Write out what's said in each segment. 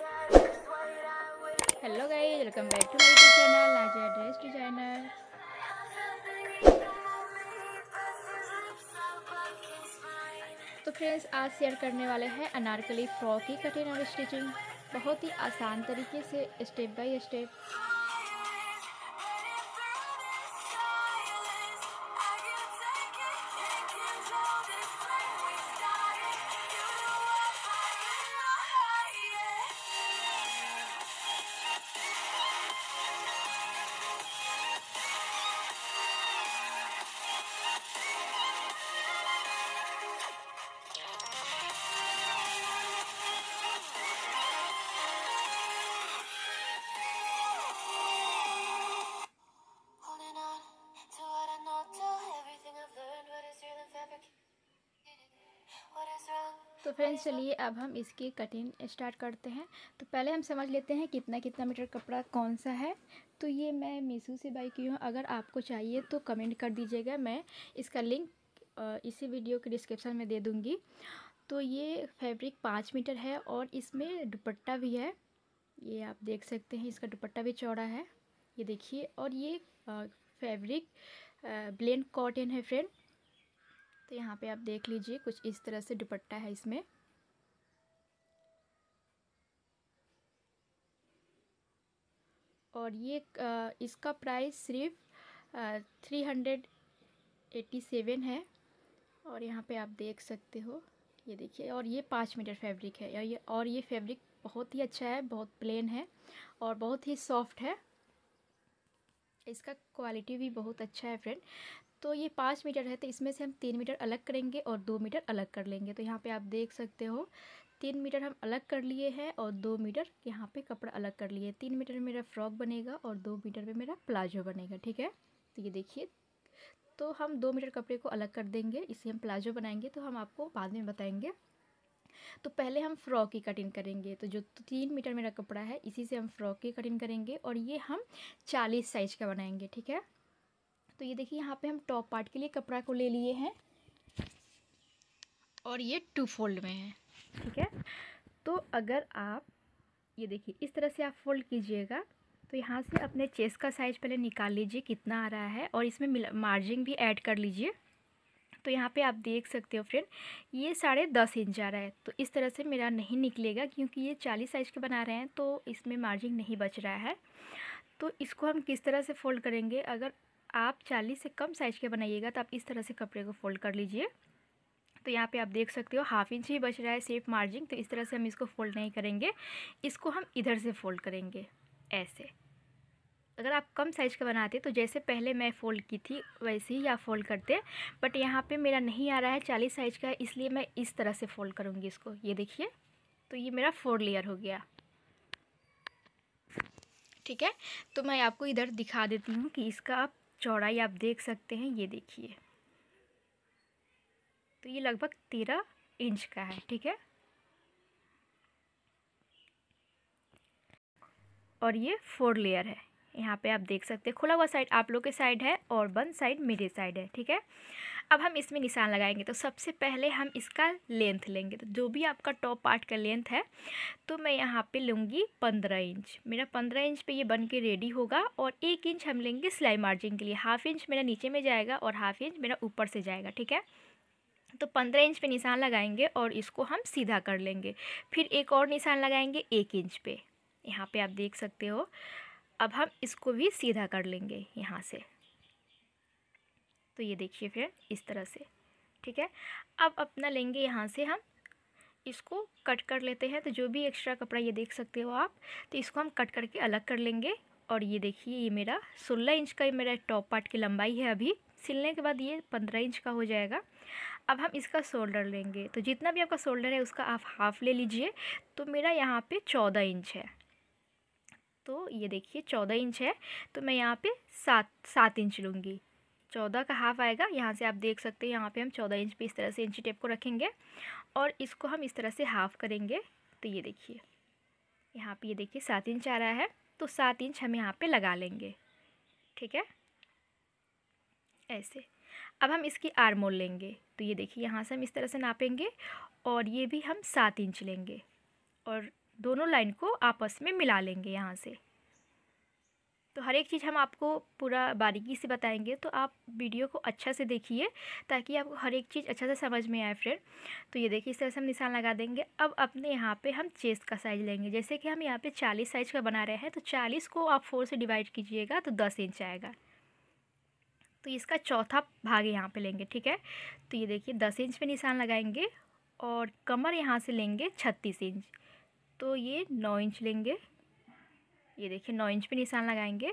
hello guys welcome back to my YouTube channel आज dress designer तो friends आज share करने वाले हैं अनारकली फ्रॉक की कटिंग और स्टिचिंग बहुत ही आसान तरीके से स्टेप बाय स्टेप तो फ्रेंड्स चलिए अब हम इसकी कटिंग स्टार्ट करते हैं तो पहले हम समझ लेते हैं कितना कितना मीटर कपड़ा कौन सा है तो ये मैं मीशो से बाई की हूँ अगर आपको चाहिए तो कमेंट कर दीजिएगा मैं इसका लिंक इसी वीडियो के डिस्क्रिप्शन में दे दूँगी तो ये फैब्रिक पाँच मीटर है और इसमें दुपट्टा भी है ये आप देख सकते हैं इसका दुपट्टा भी चौड़ा है ये देखिए और ये फैब्रिक ब्लेंड कॉटन है फ्रेंड तो यहाँ पे आप देख लीजिए कुछ इस तरह से दुपट्टा है इसमें और ये इसका प्राइस सिर्फ थ्री हंड्रेड एट्टी सेवन है और यहाँ पे आप देख सकते हो ये देखिए और ये पाँच मीटर फैब्रिक है और ये और ये फैब्रिक बहुत ही अच्छा है बहुत प्लेन है और बहुत ही सॉफ्ट है इसका क्वालिटी भी बहुत अच्छा है फ्रेंड तो ये पाँच मीटर है तो इसमें से हम तीन मीटर अलग करेंगे और दो मीटर अलग कर लेंगे तो यहाँ पे आप देख सकते हो तीन मीटर हम अलग कर लिए हैं और दो मीटर यहाँ पे कपड़ा अलग कर लिए तीन मीटर मेरा फ्रॉक बनेगा और दो मीटर में मेरा प्लाजो बनेगा ठीक है तो ये देखिए तो हम दो मीटर कपड़े को अलग कर देंगे इसे हम प्लाजो बनाएंगे तो हम आपको बाद में बताएंगे तो पहले हम फ्रॉक की कटिंग करेंगे तो जो तीन मीटर मेरा कपड़ा है इसी से हम फ्रॉक की कटिंग करेंगे और ये हम चालीस साइज का बनाएंगे ठीक है तो ये देखिए यहाँ पे हम टॉप पार्ट के लिए कपड़ा को ले लिए हैं और ये टू फोल्ड में है ठीक है तो अगर आप ये देखिए इस तरह से आप फोल्ड कीजिएगा तो यहाँ से अपने चेस्ट का साइज़ पहले निकाल लीजिए कितना आ रहा है और इसमें मार्जिन भी ऐड कर लीजिए तो यहाँ पे आप देख सकते हो फ्रेंड ये साढ़े दस इंच आ रहा है तो इस तरह से मेरा नहीं निकलेगा क्योंकि ये चालीस साइज़ के बना रहे हैं तो इसमें मार्जिन नहीं बच रहा है तो इसको हम किस तरह से फोल्ड करेंगे अगर आप चालीस से कम साइज़ के बनाइएगा तो आप इस तरह से कपड़े को फोल्ड कर लीजिए तो यहाँ पे आप देख सकते हो हाफ इंच ही बच रहा है सेफ मार्जिन तो इस तरह से हम इसको फोल्ड नहीं करेंगे इसको हम इधर से फोल्ड करेंगे ऐसे अगर आप कम साइज़ का बनाते तो जैसे पहले मैं फ़ोल्ड की थी वैसे ही आप फ़ोल्ड करते बट यहाँ पे मेरा नहीं आ रहा है चालीस साइज़ का इसलिए मैं इस तरह से फ़ोल्ड करूँगी इसको ये देखिए तो ये मेरा फोर लेयर हो गया ठीक है तो मैं आपको इधर दिखा देती हूँ कि इसका आप चौड़ाई आप देख सकते हैं ये देखिए तो ये लगभग तेरह इंच का है ठीक है और ये फोर लेयर है यहाँ पे आप देख सकते हैं खुला हुआ साइड आप लोग के साइड है और बंद साइड मेरे साइड है ठीक है अब हम इसमें निशान लगाएंगे तो सबसे पहले हम इसका लेंथ लेंगे तो जो भी आपका टॉप पार्ट का लेंथ है तो मैं यहाँ पे लूँगी पंद्रह इंच मेरा पंद्रह इंच पे ये बन के रेडी होगा और एक इंच हम लेंगे सिलाई मार्जिन के लिए हाफ इंच मेरा नीचे में जाएगा और हाफ इंच मेरा ऊपर से जाएगा ठीक है तो पंद्रह इंच पे निशान लगाएंगे और इसको हम सीधा कर लेंगे फिर एक और निशान लगाएंगे एक इंच पे यहाँ पे आप देख सकते हो अब हम इसको भी सीधा कर लेंगे यहाँ से तो ये देखिए फिर इस तरह से ठीक है अब अपना लेंगे यहाँ से हम इसको कट कर लेते हैं तो जो भी एक्स्ट्रा कपड़ा ये देख सकते हो आप तो इसको हम कट करके अलग कर लेंगे और ये देखिए ये मेरा सोलह इंच का ये मेरा टॉप पार्ट की लंबाई है अभी सिलने के बाद ये पंद्रह इंच का हो जाएगा अब हम इसका शोल्डर लेंगे तो जितना भी आपका शोल्डर है उसका आप हाफ़ ले लीजिए तो मेरा यहाँ पे चौदह इंच है तो ये देखिए चौदह इंच है तो मैं यहाँ पे सात सात इंच लूँगी चौदह का हाफ आएगा यहाँ से आप देख सकते हैं यहाँ पे हम चौदह इंच पे इस तरह से इंची टेप को रखेंगे और इसको हम इस तरह से हाफ करेंगे तो ये देखिए यहाँ पे ये देखिए सात इंच आ रहा है तो सात इंच हम यहाँ पे लगा लेंगे ठीक है ऐसे अब हम इसकी आरमोल लेंगे तो ये देखिए यहाँ से हम इस तरह से नापेंगे और ये भी हम सात इंच लेंगे और दोनों लाइन को आपस में मिला लेंगे यहाँ से तो हर एक चीज़ हम आपको पूरा बारीकी से बताएंगे तो आप वीडियो को अच्छा से देखिए ताकि आपको हर एक चीज़ अच्छा से समझ में आए फ्रेंड तो ये देखिए इस तरह से हम निशान लगा देंगे अब अपने यहाँ पे हम चेस्ट का साइज़ लेंगे जैसे कि हम यहाँ पे चालीस साइज़ का बना रहे हैं तो चालीस को आप फोर से डिवाइड कीजिएगा तो दस इंच आएगा तो इसका चौथा भाग यहाँ पर लेंगे ठीक है तो ये देखिए दस इंच पर निशान लगाएंगे और कमर यहाँ से लेंगे छत्तीस इंच तो ये नौ इंच लेंगे ये देखिए नौ इंच पे निशान लगाएंगे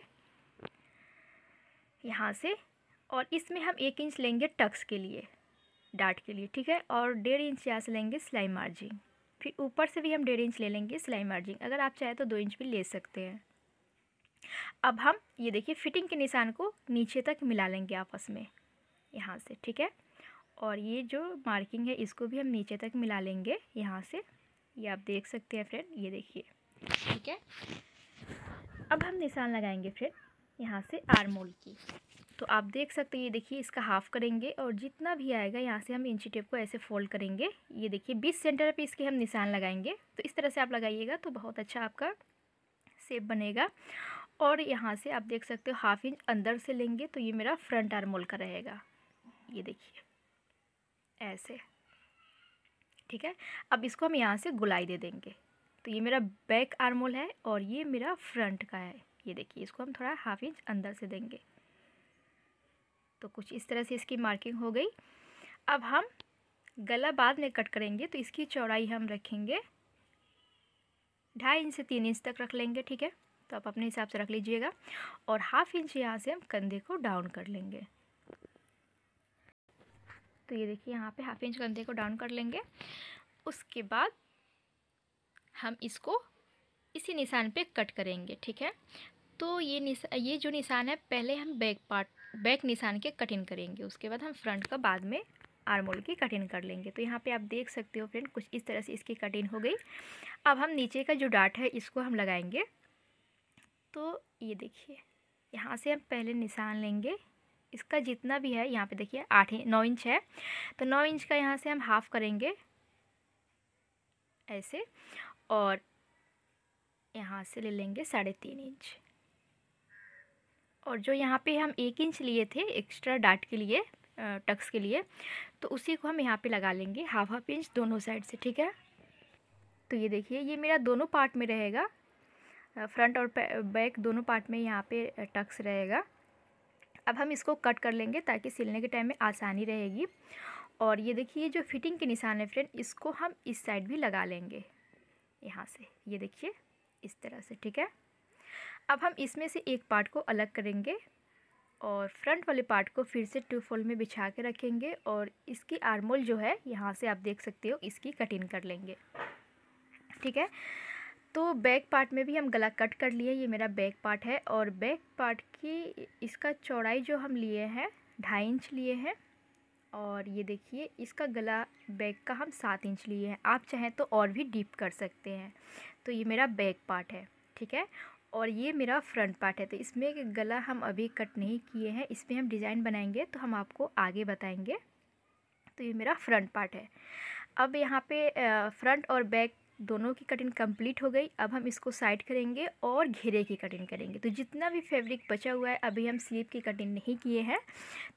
यहाँ से और इसमें हम एक इंच लेंगे टक्स के लिए डाट के लिए ठीक है और डेढ़ इंच यहाँ से लेंगे सिलाई मार्जिन फिर ऊपर से भी हम डेढ़ इंच ले लेंगे सिलाई मार्जिन अगर आप चाहें तो दो इंच भी ले सकते हैं अब हम ये देखिए फिटिंग के निशान को नीचे तक मिला लेंगे आपस में यहाँ से ठीक है और ये जो मार्किंग है इसको भी हम नीचे तक मिला लेंगे यहाँ से ये आप देख सकते हैं फ्रेंड ये देखिए ठीक है अब हम निशान लगाएंगे फिर यहाँ से आरमोल की तो आप देख सकते हैं ये देखिए इसका हाफ़ करेंगे और जितना भी आएगा यहाँ से हम इंची टेप को ऐसे फोल्ड करेंगे ये देखिए बीस सेंटर पे इसके हम निशान लगाएंगे तो इस तरह से आप लगाइएगा तो बहुत अच्छा आपका सेप बनेगा और यहाँ से आप देख सकते हो हाफ इंच अंदर से लेंगे तो ये मेरा फ्रंट आरमोल का रहेगा ये देखिए ऐसे ठीक है अब इसको हम यहाँ से गुलाई दे देंगे तो ये मेरा बैक आर्मोल है और ये मेरा फ्रंट का है ये देखिए इसको हम थोड़ा हाफ इंच अंदर से देंगे तो कुछ इस तरह से इसकी मार्किंग हो गई अब हम गला बाद में कट करेंगे तो इसकी चौड़ाई हम रखेंगे ढाई इंच से तीन इंच तक रख लेंगे ठीक है तो आप अपने हिसाब से रख लीजिएगा और हाफ इंच यहाँ से हम कंधे को डाउन कर लेंगे तो ये देखिए यहाँ पे हाफ इंच कंधे को डाउन कर लेंगे उसके बाद हम इसको इसी निशान पे कट करेंगे ठीक है तो ये निशा ये जो निशान है पहले हम बैक पार्ट बैक निशान के कटिंग करेंगे उसके बाद हम फ्रंट का बाद में आरमोल की कटिंग कर लेंगे तो यहाँ पे आप देख सकते हो फ्रेंड कुछ इस तरह से इसकी कटिंग हो गई अब हम नीचे का जो डाट है इसको हम लगाएंगे तो ये देखिए यहाँ से हम पहले निशान लेंगे इसका जितना भी है यहाँ पे देखिए आठ नौ इंच है तो नौ इंच का यहाँ से हम हाफ़ करेंगे ऐसे और यहाँ से ले लेंगे साढ़े तीन इंच और जो यहाँ पे हम एक इंच लिए थे एक्स्ट्रा डाट के लिए टक्स के लिए तो उसी को हम यहाँ पे लगा लेंगे हाफ हाफ इंच दोनों साइड से ठीक है तो ये देखिए ये मेरा दोनों पार्ट में रहेगा फ्रंट और बैक दोनों पार्ट में यहाँ पे टक्स रहेगा अब हम इसको कट कर लेंगे ताकि सिलने के टाइम में आसानी रहेगी और ये देखिए जो फिटिंग के निशान है फ्रेंड इसको हम इस साइड भी लगा लेंगे यहाँ से ये देखिए इस तरह से ठीक है अब हम इसमें से एक पार्ट को अलग करेंगे और फ्रंट वाले पार्ट को फिर से टू फोल्ड में बिछा के रखेंगे और इसकी आर्मोल जो है यहाँ से आप देख सकते हो इसकी कटिंग कर लेंगे ठीक है तो बैक पार्ट में भी हम गला कट कर लिए ये मेरा बैक पार्ट है और बैक पार्ट की इसका चौड़ाई जो हम लिए हैं ढाई इंच लिए हैं और ये देखिए इसका गला बैक का हम सात इंच लिए हैं आप चाहें तो और भी डीप कर सकते हैं तो ये मेरा बैक पार्ट है ठीक है और ये मेरा फ्रंट पार्ट है तो इसमें गला हम अभी कट नहीं किए हैं इसमें हम डिज़ाइन बनाएंगे तो हम आपको आगे बताएंगे तो ये मेरा फ्रंट पार्ट है अब यहाँ पे फ्रंट और बैक दोनों की कटिंग कंप्लीट हो गई अब हम इसको साइड करेंगे और घेरे की कटिंग करेंगे तो जितना भी फैब्रिक बचा हुआ है अभी हम स्लीव की कटिंग नहीं किए हैं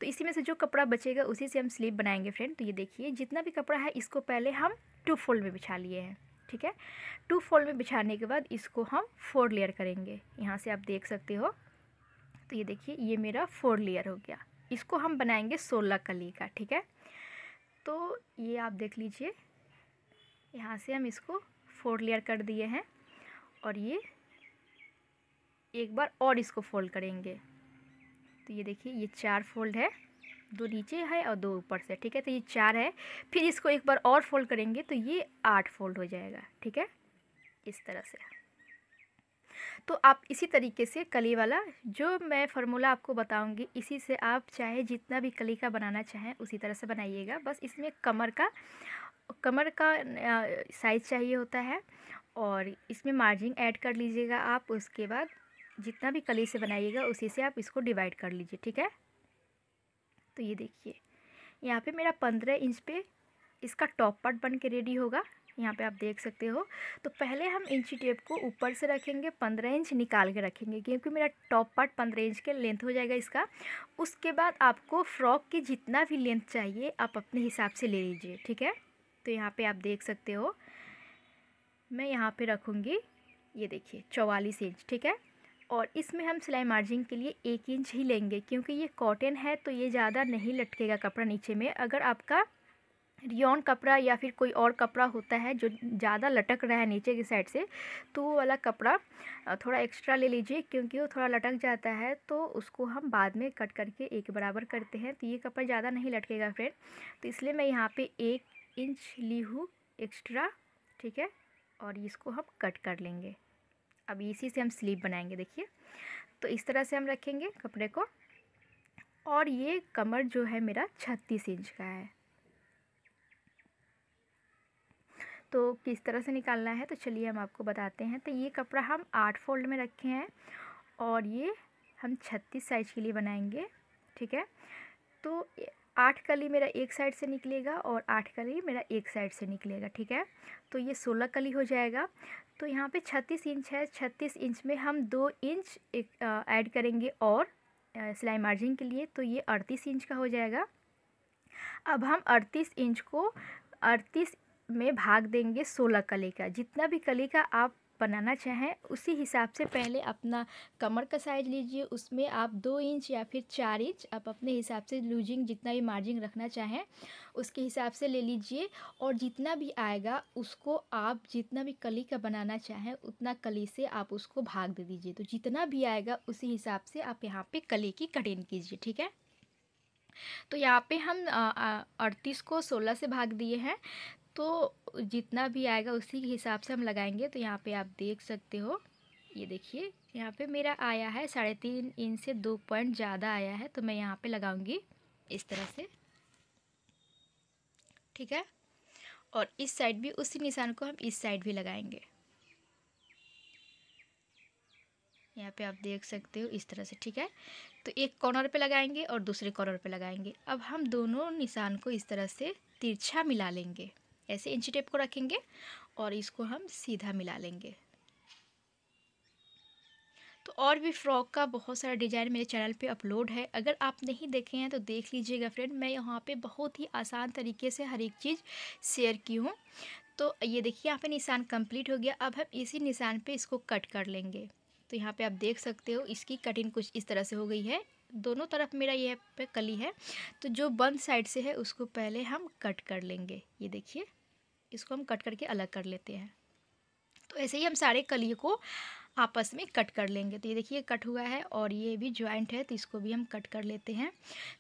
तो इसी में से जो कपड़ा बचेगा उसी से हम स्लीव बनाएंगे फ्रेंड तो ये देखिए जितना भी कपड़ा है इसको पहले हम टू फोल्ड में बिछा लिए हैं ठीक है टू फोल्ड में बिछाने के बाद इसको हम फोर लेयर करेंगे यहाँ से आप देख सकते हो तो ये देखिए ये मेरा फोर लेयर हो गया इसको हम बनाएंगे सोलह कली का ठीक है तो ये आप देख लीजिए यहाँ से हम इसको फोल्ड लेयर कर दिए हैं और ये एक बार और इसको फोल्ड करेंगे तो ये देखिए ये चार फोल्ड है दो नीचे है और दो ऊपर से ठीक है तो ये चार है फिर इसको एक बार और फोल्ड करेंगे तो ये आठ फोल्ड हो जाएगा ठीक है इस तरह से तो आप इसी तरीके से कली वाला जो मैं फार्मूला आपको बताऊंगी इसी से आप चाहे जितना भी कली का बनाना चाहें उसी तरह से बनाइएगा बस इसमें कमर का कमर का साइज़ चाहिए होता है और इसमें मार्जिन ऐड कर लीजिएगा आप उसके बाद जितना भी कली से बनाइएगा उसी से आप इसको डिवाइड कर लीजिए ठीक है तो ये देखिए यहाँ पे मेरा पंद्रह इंच पे इसका टॉप पार्ट बन के रेडी होगा यहाँ पे आप देख सकते हो तो पहले हम इंची टेप को ऊपर से रखेंगे पंद्रह इंच निकाल के रखेंगे क्योंकि मेरा टॉप पार्ट पंद्रह इंच के लेंथ हो जाएगा इसका उसके बाद आपको फ्रॉक की जितना भी लेंथ चाहिए आप अपने हिसाब से ले लीजिए ठीक है तो यहाँ पे आप देख सकते हो मैं यहाँ पे रखूँगी ये देखिए चौवालीस इंच ठीक है और इसमें हम सिलाई मार्जिन के लिए एक इंच ही लेंगे क्योंकि ये कॉटन है तो ये ज़्यादा नहीं लटकेगा कपड़ा नीचे में अगर आपका रियन कपड़ा या फिर कोई और कपड़ा होता है जो ज़्यादा लटक रहा है नीचे की साइड से तो वो वाला कपड़ा थोड़ा एक्स्ट्रा ले लीजिए क्योंकि वो थोड़ा लटक जाता है तो उसको हम बाद में कट करके एक बराबर करते हैं तो ये कपड़ा ज़्यादा नहीं लटकेगा फ्रेंड तो इसलिए मैं यहाँ पे एक इंच ली हूँ एक्स्ट्रा ठीक है और इसको हम कट कर लेंगे अब इसी से हम स्लीव बनाएंगे देखिए तो इस तरह से हम रखेंगे कपड़े को और ये कमर जो है मेरा छत्तीस इंच का है तो किस तरह से निकालना है तो चलिए हम आपको बताते हैं तो ये कपड़ा हम आठ फोल्ड में रखे हैं और ये हम छत्तीस साइज के लिए बनाएंगे ठीक है तो आठ कली मेरा एक साइड से निकलेगा और आठ कली मेरा एक साइड से निकलेगा ठीक है तो ये सोलह कली हो जाएगा तो यहाँ पे छत्तीस इंच है छत्तीस इंच में हम दो इंच ऐड करेंगे और सिलाई मार्जिन के लिए तो ये अड़तीस इंच का हो जाएगा अब हम अड़तीस इंच को अड़तीस में भाग देंगे सोलह कली का जितना भी कली का आप बनाना चाहें उसी हिसाब से पहले अपना कमर का साइज लीजिए उसमें आप दो इंच या फिर चार इंच आप अपने हिसाब से लूजिंग जितना भी मार्जिन रखना चाहें उसके हिसाब से ले लीजिए और जितना भी आएगा उसको आप जितना भी कली का बनाना चाहें उतना कली से आप उसको भाग दे दीजिए तो जितना भी आएगा उसी हिसाब से आप यहाँ पर कली की कटिंग कीजिए ठीक है तो यहाँ पे हम अड़तीस को सोलह से भाग दिए हैं तो जितना भी आएगा उसी के हिसाब से हम लगाएंगे तो यहाँ पे आप देख सकते हो ये देखिए यहाँ पे मेरा आया है साढ़े तीन इंच से दो पॉइंट ज़्यादा आया है तो मैं यहाँ पे लगाऊंगी इस तरह से ठीक है और इस साइड भी उसी निशान को हम इस साइड भी लगाएंगे यहाँ पे आप देख सकते हो इस तरह से ठीक है तो एक कॉर्नर पे लगाएंगे और दूसरे कॉर्नर पे लगाएंगे अब हम दोनों निशान को इस तरह से तिरछा मिला लेंगे ऐसे इंची टेप को रखेंगे और इसको हम सीधा मिला लेंगे तो और भी फ्रॉक का बहुत सारा डिज़ाइन मेरे चैनल पे अपलोड है अगर आप नहीं देखे हैं तो देख लीजिएगा फ्रेंड मैं यहाँ पे बहुत ही आसान तरीके से हर एक चीज़ शेयर की हूँ तो ये देखिए यहाँ पे निशान कंप्लीट हो गया अब हम इसी निशान पे इसको कट कर लेंगे तो यहाँ पे आप देख सकते हो इसकी कटिंग कुछ इस तरह से हो गई है दोनों तरफ मेरा यह पे कली है तो जो बंद साइड से है उसको पहले हम कट कर लेंगे ये देखिए इसको हम कट करके अलग कर लेते हैं तो ऐसे ही हम सारे कलिए को आपस में कट कर लेंगे तो ये देखिए कट हुआ है और ये भी ज्वाइंट है तो इसको भी हम कट कर लेते हैं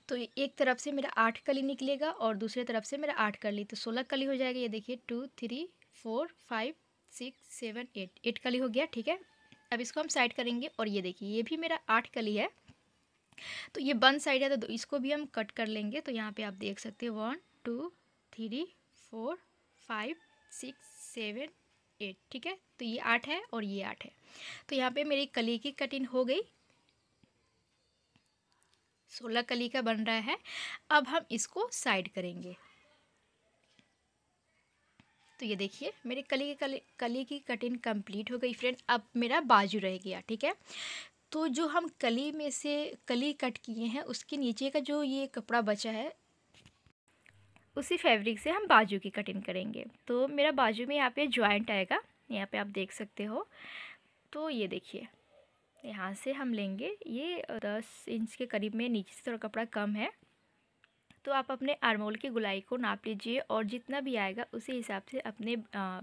तो एक तरफ से मेरा आठ कली निकलेगा और दूसरे तरफ से मेरा आठ कली तो सोलह कली हो जाएगा ये देखिए two three four five six seven eight eight कली हो गया ठीक है अब इसको हम साइड करेंगे और ये देखिए ये भी मेरा आठ कली है तो ये वन साइड है तो इसको भी हम कट कर लेंगे तो यहाँ पर आप देख सकते हैं one two three four five six seven eight ठीक है तो ये आठ है और ये आठ है तो यहाँ पे मेरी कली की कटिंग हो गई सोलह कली का बन रहा है अब हम इसको साइड करेंगे तो ये देखिए मेरे कली की कली, कली की कटिंग कंप्लीट हो गई फ्रेंड्स अब मेरा बाजू रह गया ठीक है तो जो हम कली में से कली कट किए हैं उसके नीचे का जो ये कपड़ा बचा है उसी फैब्रिक से हम बाजू की कटिंग करेंगे तो मेरा बाजू में यहाँ पे ज्वाइंट आएगा यहाँ पे आप देख सकते हो तो ये देखिए यहाँ से हम लेंगे ये दस इंच के करीब में नीचे से थोड़ा कपड़ा कम है तो आप अपने आरमोल की गुलाई को नाप लीजिए और जितना भी आएगा उसी हिसाब से अपने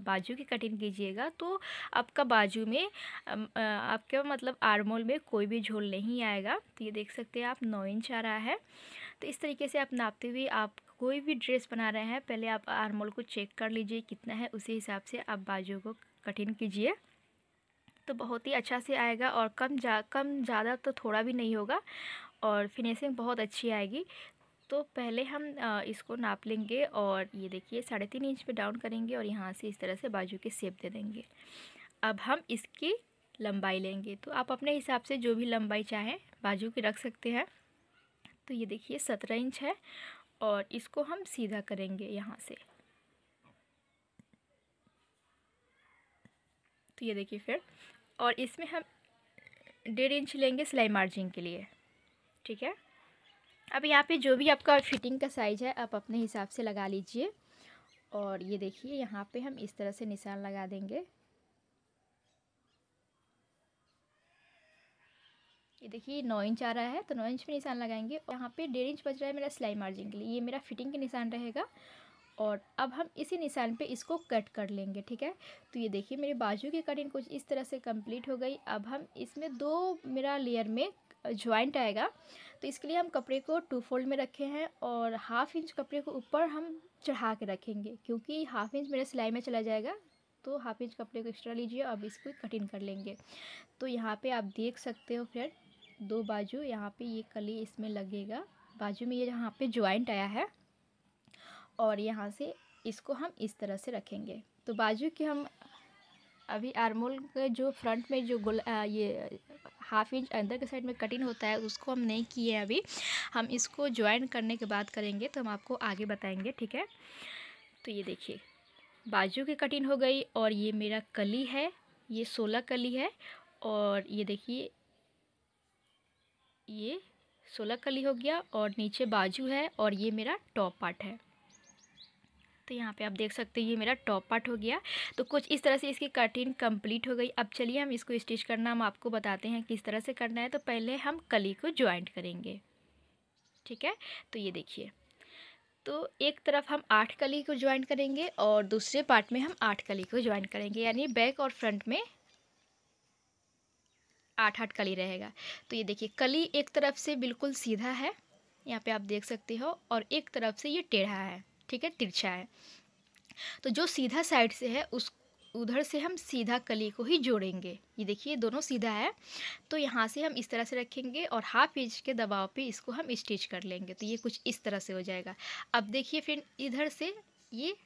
बाजू की कटिंग कीजिएगा तो आपका बाजू में आपके मतलब आरमोल में कोई भी झोल नहीं आएगा तो ये देख सकते हैं आप नौ इंच आ रहा है तो इस तरीके से आप नापते हुए आप कोई भी ड्रेस बना रहे हैं पहले आप आर्मोल को चेक कर लीजिए कितना है उसी हिसाब से आप बाजू को कठिन कीजिए तो बहुत ही अच्छा से आएगा और कम जा कम ज़्यादा तो थोड़ा भी नहीं होगा और फिनिशिंग बहुत अच्छी आएगी तो पहले हम इसको नाप लेंगे और ये देखिए साढ़े तीन इंच पे डाउन करेंगे और यहाँ से इस तरह से बाजू के सेप दे देंगे अब हम इसकी लंबाई लेंगे तो आप अपने हिसाब से जो भी लंबाई चाहें बाजू की रख सकते हैं तो ये देखिए सत्रह इंच है और इसको हम सीधा करेंगे यहाँ से तो ये देखिए फिर और इसमें हम डेढ़ इंच लेंगे सिलाई मार्जिन के लिए ठीक है अब यहाँ पे जो भी आपका फिटिंग का साइज़ है आप अपने हिसाब से लगा लीजिए और ये देखिए यहाँ पे हम इस तरह से निशान लगा देंगे ये देखिए नौ इंच आ रहा है तो नौ इंच पे निशान लगाएंगे और यहाँ पे डेढ़ इंच बच रहा है मेरा सिलाई मार्जिन के लिए ये मेरा फिटिंग के निशान रहेगा और अब हम इसी निशान पे इसको कट कर लेंगे ठीक है तो ये देखिए मेरे बाजू की कटिंग कुछ इस तरह से कंप्लीट हो गई अब हम इसमें दो मेरा लेयर में ज्वाइंट आएगा तो इसके लिए हम कपड़े को टू फोल्ड में रखे हैं और हाफ इंच कपड़े को ऊपर हम चढ़ा के रखेंगे क्योंकि हाफ इंच मेरा सिलाई में चला जाएगा तो हाफ इंच कपड़े को एक्स्ट्रा लीजिए अब इसको कटिंग कर लेंगे तो यहाँ पे आप देख सकते हो फ्रेंड दो बाजू यहाँ पे ये कली इसमें लगेगा बाजू में ये यहाँ पे ज्वाइंट आया है और यहाँ से इसको हम इस तरह से रखेंगे तो बाजू के हम अभी आरमोल के जो फ्रंट में जो गुल आ, ये हाफ इंच अंदर के साइड में कटिंग होता है उसको हम नहीं किए हैं अभी हम इसको ज्वाइन करने के बाद करेंगे तो हम आपको आगे बताएंगे ठीक है तो ये देखिए बाजू की कटिंग हो गई और ये मेरा कली है ये सोलह कली है और ये देखिए ये सोलह कली हो गया और नीचे बाजू है और ये मेरा टॉप पार्ट है तो यहाँ पे आप देख सकते हैं ये मेरा टॉप पार्ट हो गया तो कुछ इस तरह से इसकी कटिंग कंप्लीट हो गई अब चलिए हम इसको स्टिच करना हम आपको बताते हैं किस तरह से करना है तो पहले हम कली को ज्वाइंट करेंगे ठीक है तो ये देखिए तो एक तरफ हम आठ कली को ज्वाइन करेंगे और दूसरे पार्ट में हम आठ कली को ज्वाइन करेंगे यानी बैक और फ्रंट में आठ आठ कली रहेगा तो ये देखिए कली एक तरफ से बिल्कुल सीधा है यहाँ पे आप देख सकते हो और एक तरफ से ये टेढ़ा है ठीक है तिरछा है तो जो सीधा साइड से है उस उधर से हम सीधा कली को ही जोड़ेंगे ये देखिए दोनों सीधा है तो यहाँ से हम इस तरह से रखेंगे और हाफ इंच के दबाव पे इसको हम स्टिच कर लेंगे तो ये कुछ इस तरह से हो जाएगा अब देखिए फिर इधर से ये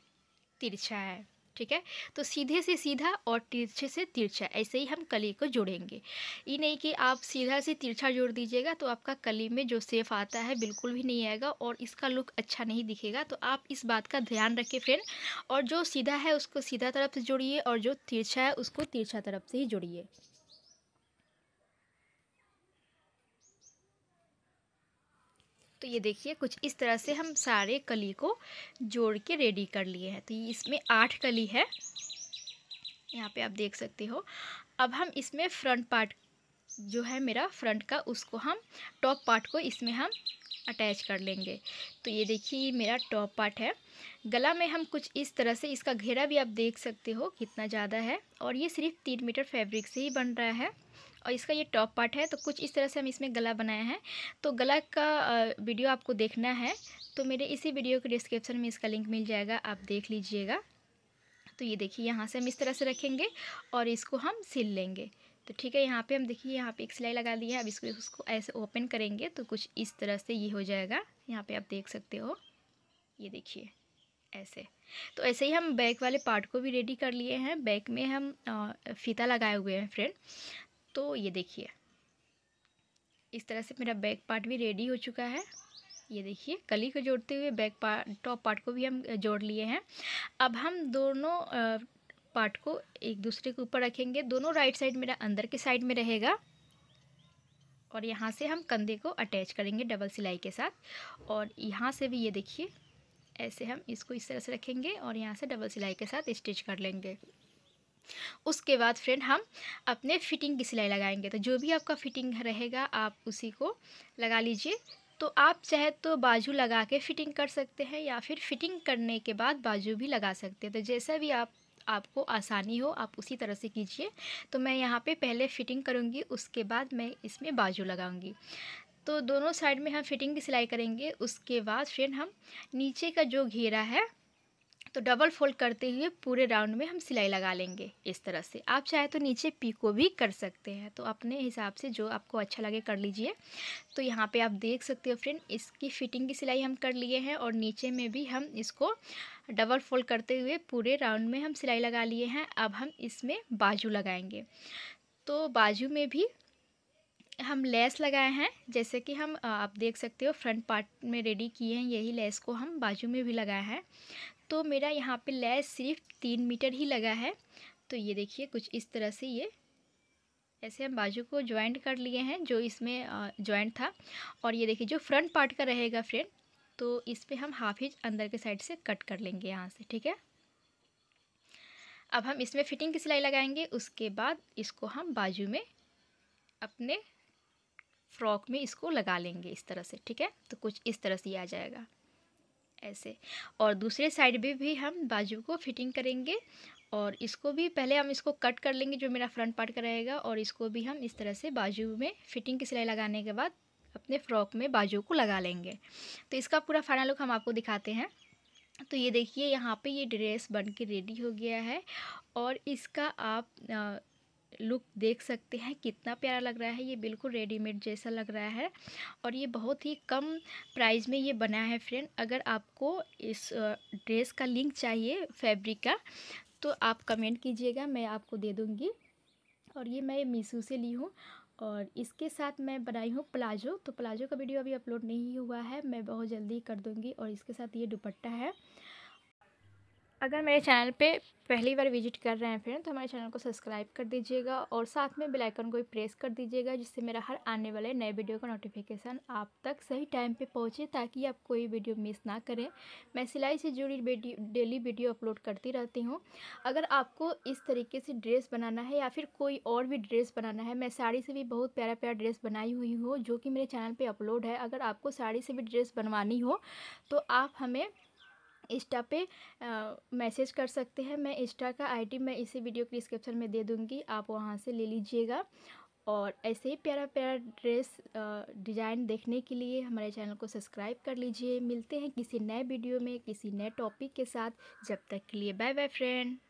तिरछा है ठीक है तो सीधे से सीधा और तिरछे से तिरछा ऐसे ही हम कली को जोड़ेंगे ये नहीं कि आप सीधा से तिरछा जोड़ दीजिएगा तो आपका कली में जो सेफ आता है बिल्कुल भी नहीं आएगा और इसका लुक अच्छा नहीं दिखेगा तो आप इस बात का ध्यान रखें फ्रेंड और जो सीधा है उसको सीधा तरफ से जोड़िए और जो तिरछा है उसको तिरछा तरफ से ही जोड़िए तो ये देखिए कुछ इस तरह से हम सारे कली को जोड़ के रेडी कर लिए हैं तो इसमें आठ कली है यहाँ पे आप देख सकते हो अब हम इसमें फ्रंट पार्ट जो है मेरा फ्रंट का उसको हम टॉप पार्ट को इसमें हम अटैच कर लेंगे तो ये देखिए मेरा टॉप पार्ट है गला में हम कुछ इस तरह से इसका घेरा भी आप देख सकते हो कितना ज़्यादा है और ये सिर्फ तीन मीटर फैब्रिक से ही बन रहा है और इसका ये टॉप पार्ट है तो कुछ इस तरह से हम इसमें गला बनाया है तो गला का वीडियो आपको देखना है तो मेरे इसी वीडियो के डिस्क्रिप्शन में इसका लिंक मिल जाएगा आप देख लीजिएगा तो ये देखिए यहाँ से हम इस तरह से रखेंगे और इसको हम सिल लेंगे तो ठीक है यहाँ पे हम देखिए यहाँ पे एक सिलाई लगा दी है अब इसको उसको ऐसे ओपन करेंगे तो कुछ इस तरह से ये हो जाएगा यहाँ पे आप देख सकते हो ये देखिए ऐसे तो ऐसे ही हम बैक वाले पार्ट को भी रेडी कर लिए हैं बैक में हम फीता लगाए हुए हैं फ्रेंड तो ये देखिए इस तरह से मेरा बैक पार्ट भी रेडी हो चुका है ये देखिए कली को जोड़ते हुए बैक पार्ट टॉप पार्ट को भी हम जोड़ लिए हैं अब हम दोनों पार्ट को एक दूसरे के ऊपर रखेंगे दोनों राइट साइड मेरा अंदर के साइड में रहेगा और यहाँ से हम कंधे को अटैच करेंगे डबल सिलाई के साथ और यहाँ से भी ये देखिए ऐसे हम इसको इस तरह से रखेंगे और यहाँ से डबल सिलाई के साथ स्टिच कर लेंगे उसके बाद फ्रेंड हम अपने फिटिंग की सिलाई लगाएंगे तो जो भी आपका फिटिंग रहेगा आप उसी को लगा लीजिए तो आप चाहे तो बाजू लगा के फिटिंग कर सकते हैं या फिर फिटिंग करने के बाद बाजू भी लगा सकते हैं तो जैसा भी आप आपको आसानी हो आप उसी तरह से कीजिए तो मैं यहाँ पे पहले फ़िटिंग करूँगी उसके बाद मैं इसमें बाजू लगाऊँगी तो दोनों साइड में हम फिटिंग की सिलाई करेंगे उसके बाद फिर हम नीचे का जो घेरा है तो डबल फोल्ड करते हुए पूरे राउंड में हम सिलाई लगा लेंगे इस तरह से आप चाहे तो नीचे पीको भी कर सकते हैं तो अपने हिसाब से जो आपको अच्छा लगे कर लीजिए तो यहाँ पे आप देख सकते हो फ्रेंड इसकी फिटिंग की सिलाई हम कर लिए हैं और नीचे में भी हम इसको डबल फोल्ड करते हुए पूरे राउंड में हम सिलाई लगा लिए हैं अब हम इसमें बाजू लगाएंगे तो बाजू में भी हम लेस लगाए हैं जैसे कि हम आप देख सकते हो फ्रंट पार्ट में रेडी किए हैं यही लेस को हम बाजू में भी लगाए हैं तो मेरा यहाँ पे लेस सिर्फ तीन मीटर ही लगा है तो ये देखिए कुछ इस तरह से ये ऐसे हम बाजू को ज्वाइंट कर लिए हैं जो इसमें ज्वाइंट था और ये देखिए जो फ्रंट पार्ट का रहेगा फ्रेंड तो इस पर हम हाफ इंच अंदर के साइड से कट कर लेंगे यहाँ से ठीक है अब हम इसमें फिटिंग की सिलाई लगाएंगे उसके बाद इसको हम बाजू में अपने फ्रॉक में इसको लगा लेंगे इस तरह से ठीक है तो कुछ इस तरह से आ जाएगा ऐसे और दूसरे साइड में भी हम बाजू को फिटिंग करेंगे और इसको भी पहले हम इसको कट कर लेंगे जो मेरा फ्रंट पार्ट का रहेगा और इसको भी हम इस तरह से बाजू में फिटिंग की सिलाई लगाने के बाद अपने फ्रॉक में बाजू को लगा लेंगे तो इसका पूरा फाइनल लुक हम आपको दिखाते हैं तो ये देखिए यहाँ पे ये ड्रेस बन के रेडी हो गया है और इसका आप लुक देख सकते हैं कितना प्यारा लग रहा है ये बिल्कुल रेडीमेड जैसा लग रहा है और ये बहुत ही कम प्राइस में ये बना है फ्रेंड अगर आपको इस ड्रेस का लिंक चाहिए फैब्रिक का तो आप कमेंट कीजिएगा मैं आपको दे दूँगी और ये मैं मीशो से ली हूँ और इसके साथ मैं बनाई हूँ प्लाजो तो प्लाजो का वीडियो अभी अपलोड नहीं हुआ है मैं बहुत जल्दी कर दूँगी और इसके साथ ये दुपट्टा है अगर मेरे चैनल पे पहली बार विजिट कर रहे हैं फ्रेंड तो हमारे चैनल को सब्सक्राइब कर दीजिएगा और साथ में बेल आइकन को भी प्रेस कर दीजिएगा जिससे मेरा हर आने वाले नए वीडियो का नोटिफिकेशन आप तक सही टाइम पे पहुंचे ताकि आप कोई वीडियो मिस ना करें मैं सिलाई से जुड़ी डेली वीडियो अपलोड करती रहती हूँ अगर आपको इस तरीके से ड्रेस बनाना है या फिर कोई और भी ड्रेस बनाना है मैं साड़ी से भी बहुत प्यारा प्यारा ड्रेस बनाई हुई हूँ जो कि मेरे चैनल पर अपलोड है अगर आपको साड़ी से भी ड्रेस बनवानी हो तो आप हमें इंस्टा पे मैसेज कर सकते हैं मैं इंस्टा का आईडी मैं इसी वीडियो के डिस्क्रिप्शन में दे दूँगी आप वहाँ से ले लीजिएगा और ऐसे ही प्यारा प्यारा ड्रेस डिज़ाइन देखने के लिए हमारे चैनल को सब्सक्राइब कर लीजिए मिलते हैं किसी नए वीडियो में किसी नए टॉपिक के साथ जब तक के लिए बाय बाय फ्रेंड